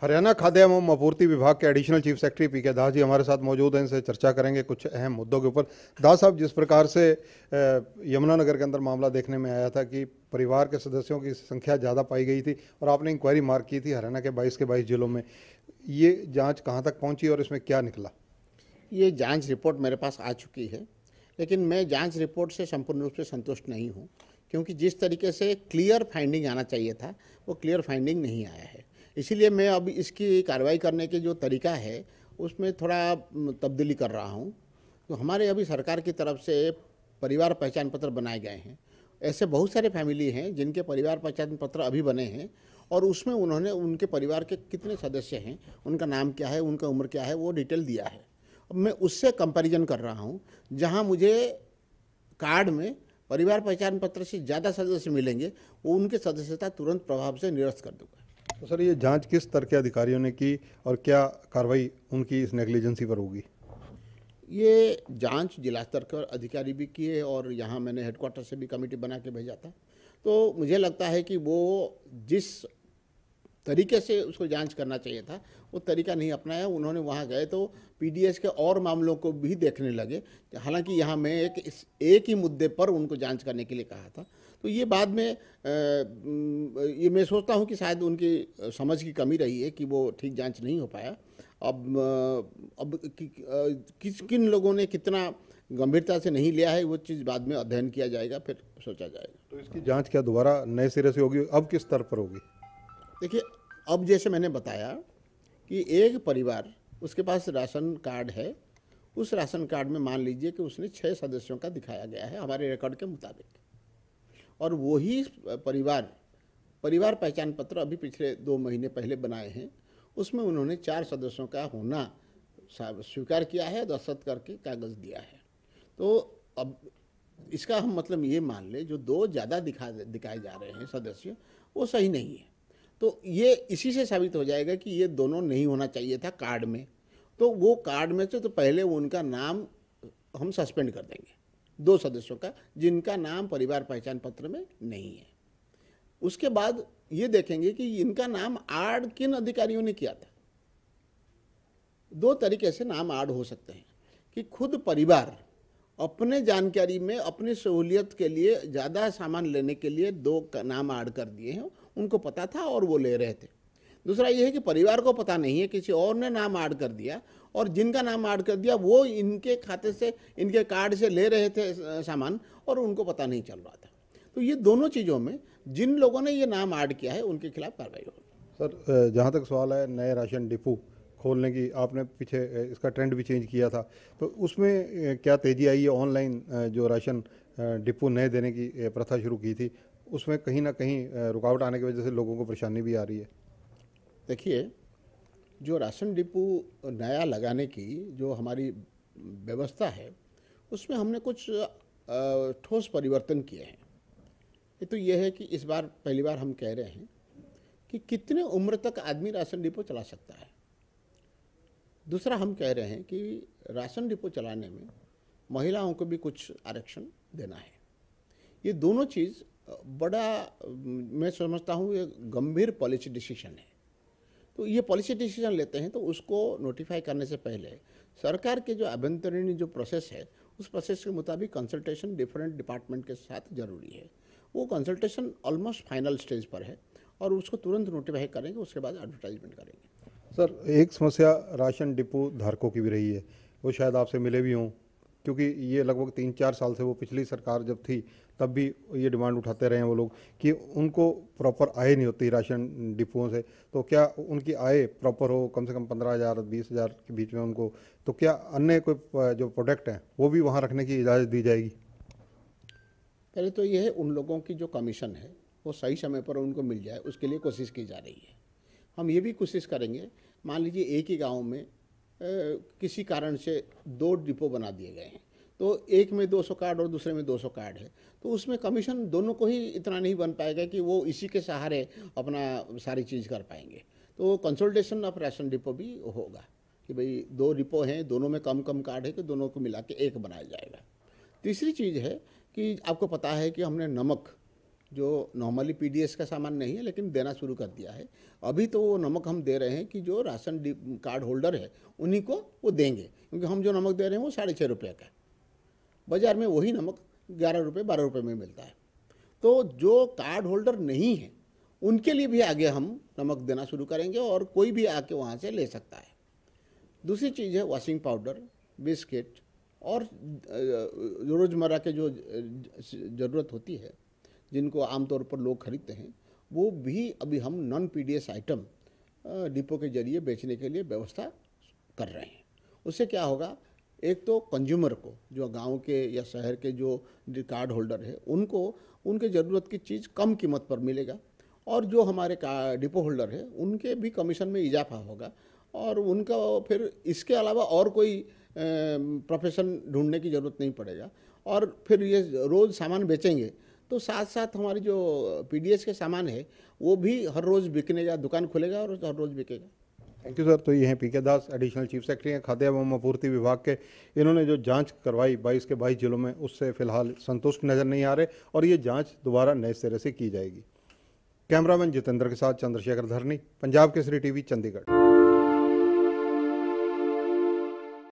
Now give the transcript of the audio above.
हरियाणा खाद्य एवं आपूर्ति विभाग के एडिशनल चीफ सेक्रेटरी पी के दास जी हमारे साथ मौजूद हैं इनसे चर्चा करेंगे कुछ अहम मुद्दों के ऊपर दास साहब जिस प्रकार से यमुनानगर के अंदर मामला देखने में आया था कि परिवार के सदस्यों की संख्या ज़्यादा पाई गई थी और आपने इंक्वायरी मार्क की थी हरियाणा के बाईस के बाईस जिलों में ये जाँच कहाँ तक पहुँची और इसमें क्या निकला ये जाँच रिपोर्ट मेरे पास आ चुकी है लेकिन मैं जाँच रिपोर्ट से संपूर्ण रूप से संतुष्ट नहीं हूँ क्योंकि जिस तरीके से क्लियर फाइंडिंग आना चाहिए था वो क्लियर फाइंडिंग नहीं आया है इसीलिए मैं अब इसकी कार्रवाई करने के जो तरीका है उसमें थोड़ा तब्दीली कर रहा हूँ तो हमारे अभी सरकार की तरफ से परिवार पहचान पत्र बनाए गए हैं ऐसे बहुत सारे फैमिली हैं जिनके परिवार पहचान पत्र अभी बने हैं और उसमें उन्होंने उनके परिवार के कितने सदस्य हैं उनका नाम क्या है उनका उम्र क्या है वो डिटेल दिया है अब मैं उससे कंपैरिजन कर रहा हूँ जहाँ मुझे कार्ड में परिवार पहचान पत्र से ज़्यादा सदस्य मिलेंगे वो उनके सदस्यता तुरंत प्रभाव से निरस्त कर दूंगा तो सर ये जांच किस स्तर के अधिकारियों ने की और क्या कार्रवाई उनकी इस नेग्लिजेंसी पर होगी ये जांच जिला स्तर के अधिकारी भी किए और यहाँ मैंने हेडक्वार्टर से भी कमेटी बना के भेजा था तो मुझे लगता है कि वो जिस तरीके से उसको जांच करना चाहिए था वो तरीका नहीं अपनाया उन्होंने वहाँ गए तो पीडीएस के और मामलों को भी देखने लगे हालांकि यहाँ मैं एक एक ही मुद्दे पर उनको जांच करने के लिए कहा था तो ये बाद में ये मैं सोचता हूँ कि शायद उनकी समझ की कमी रही है कि वो ठीक जाँच नहीं हो पाया अब अब कि, किस किन लोगों ने कितना गंभीरता से नहीं लिया है वो चीज़ बाद में अध्ययन किया जाएगा फिर सोचा जाएगा तो इसकी जांच क्या दोबारा नए सिरे से होगी अब किस स्तर पर होगी देखिए अब जैसे मैंने बताया कि एक परिवार उसके पास राशन कार्ड है उस राशन कार्ड में मान लीजिए कि उसने छः सदस्यों का दिखाया गया है हमारे रिकॉर्ड के मुताबिक और वही परिवार परिवार पहचान पत्र अभी पिछले दो महीने पहले बनाए हैं उसमें उन्होंने चार सदस्यों का होना स्वीकार किया है दस्तखत करके कागज़ दिया है तो अब इसका हम मतलब ये मान लें जो दो ज़्यादा दिखा दिखाए जा रहे हैं सदस्य वो सही नहीं है तो ये इसी से साबित हो जाएगा कि ये दोनों नहीं होना चाहिए था कार्ड में तो वो कार्ड में से तो पहले वो उनका नाम हम सस्पेंड कर देंगे दो सदस्यों का जिनका नाम परिवार पहचान पत्र में नहीं है उसके बाद ये देखेंगे कि इनका नाम आड किन अधिकारियों ने किया था दो तरीके से नाम आड हो सकते हैं कि खुद परिवार अपने जानकारी में अपनी सहूलियत के लिए ज़्यादा सामान लेने के लिए दो नाम आड कर दिए हैं उनको पता था और वो ले रहे थे दूसरा ये है कि परिवार को पता नहीं है किसी और ने नाम ऐड कर दिया और जिनका नाम ऐड कर दिया वो इनके खाते से इनके कार्ड से ले रहे थे सामान और उनको पता नहीं चल रहा था तो ये दोनों चीज़ों में जिन लोगों ने ये नाम ऐड किया है उनके खिलाफ कार्रवाई होगी सर जहाँ तक सवाल है नए राशन डिपो खोलने की आपने पीछे इसका ट्रेंड भी चेंज किया था तो उसमें क्या तेज़ी आई है ऑनलाइन जो राशन डिपो नए देने की प्रथा शुरू की थी उसमें कहीं ना कहीं रुकावट आने की वजह से लोगों को परेशानी भी आ रही है देखिए जो राशन डिपो नया लगाने की जो हमारी व्यवस्था है उसमें हमने कुछ ठोस परिवर्तन किए हैं ये तो ये है कि इस बार पहली बार हम कह रहे हैं कि कितने उम्र तक आदमी राशन डिपो चला सकता है दूसरा हम कह रहे हैं कि राशन डिपो चलाने में महिलाओं को भी कुछ आरक्षण देना है ये दोनों चीज़ बड़ा मैं समझता हूँ ये गंभीर पॉलिसी डिसीजन है तो ये पॉलिसी डिसीजन लेते हैं तो उसको नोटिफाई करने से पहले सरकार के जो आभ्यंतरीण जो प्रोसेस है उस प्रोसेस के मुताबिक कंसल्टेशन डिफरेंट डिपार्टमेंट के साथ ज़रूरी है वो कंसल्टेशन ऑलमोस्ट फाइनल स्टेज पर है और उसको तुरंत नोटिफाई करेंगे उसके बाद एडवर्टाइजमेंट करेंगे सर एक समस्या राशन डिपो धारकों की भी रही है वो शायद आपसे मिले भी हों क्योंकि ये लगभग तीन चार साल से वो पिछली सरकार जब थी तब भी ये डिमांड उठाते रहे हैं वो लोग कि उनको प्रॉपर आय नहीं होती राशन डिपुओं से तो क्या उनकी आय प्रॉपर हो कम से कम पंद्रह हज़ार बीस हज़ार के बीच में उनको तो क्या अन्य कोई जो प्रोडक्ट हैं वो भी वहाँ रखने की इजाज़त दी जाएगी पहले तो ये है उन लोगों की जो कमीशन है वो सही समय पर उनको मिल जाए उसके लिए कोशिश की जा रही है हम ये भी कोशिश करेंगे मान लीजिए एक ही गाँव में किसी कारण से दो डिपो बना दिए गए हैं तो एक में 200 कार्ड और दूसरे में 200 कार्ड है तो उसमें कमीशन दोनों को ही इतना नहीं बन पाएगा कि वो इसी के सहारे अपना सारी चीज़ कर पाएंगे तो कंसल्टेशन ऑफ राशन डिपो भी होगा कि भाई दो डिपो हैं दोनों में कम कम कार्ड है कि दोनों को मिला के एक बनाया जाएगा तीसरी चीज़ है कि आपको पता है कि हमने नमक जो नॉर्मली पीडीएस का सामान नहीं है लेकिन देना शुरू कर दिया है अभी तो वो नमक हम दे रहे हैं कि जो राशन कार्ड होल्डर है उन्हीं को वो देंगे क्योंकि हम जो नमक दे रहे हैं वो साढ़े छः रुपये का है बाज़ार में वही नमक ग्यारह रुपये बारह रुपये में मिलता है तो जो कार्ड होल्डर नहीं है उनके लिए भी आगे हम नमक देना शुरू करेंगे और कोई भी आके वहाँ से ले सकता है दूसरी चीज़ है वॉशिंग पाउडर बिस्किट और रोज़मर्रा के जो ज़रूरत होती है जिनको आमतौर पर लोग खरीदते हैं वो भी अभी हम नॉन पीडीएस आइटम डिपो के जरिए बेचने के लिए व्यवस्था कर रहे हैं उससे क्या होगा एक तो कंज्यूमर को जो गांव के या शहर के जो कार्ड होल्डर है उनको उनके ज़रूरत की चीज़ कम कीमत पर मिलेगा और जो हमारे डिपो होल्डर है उनके भी कमीशन में इजाफा होगा और उनका फिर इसके अलावा और कोई प्रोफेशन ढूंढने की ज़रूरत नहीं पड़ेगा और फिर ये रोज़ सामान बेचेंगे तो साथ साथ हमारी जो पी के सामान है वो भी हर रोज़ बिकने का दुकान खुलेगा और हर रोज़ बिकेगा थैंक यू सर तो ये हैं पी के दास एडिशनल चीफ सेक्रेटरी हैं खाद्य एवं आपूर्ति विभाग के इन्होंने जो जांच करवाई बाईस के बाईस जिलों में उससे फिलहाल संतुष्ट नज़र नहीं आ रहे और ये जांच दोबारा नए सिरे से की जाएगी कैमरामैन जितेंद्र के साथ चंद्रशेखर धरनी पंजाब केसरी टीवी चंडीगढ़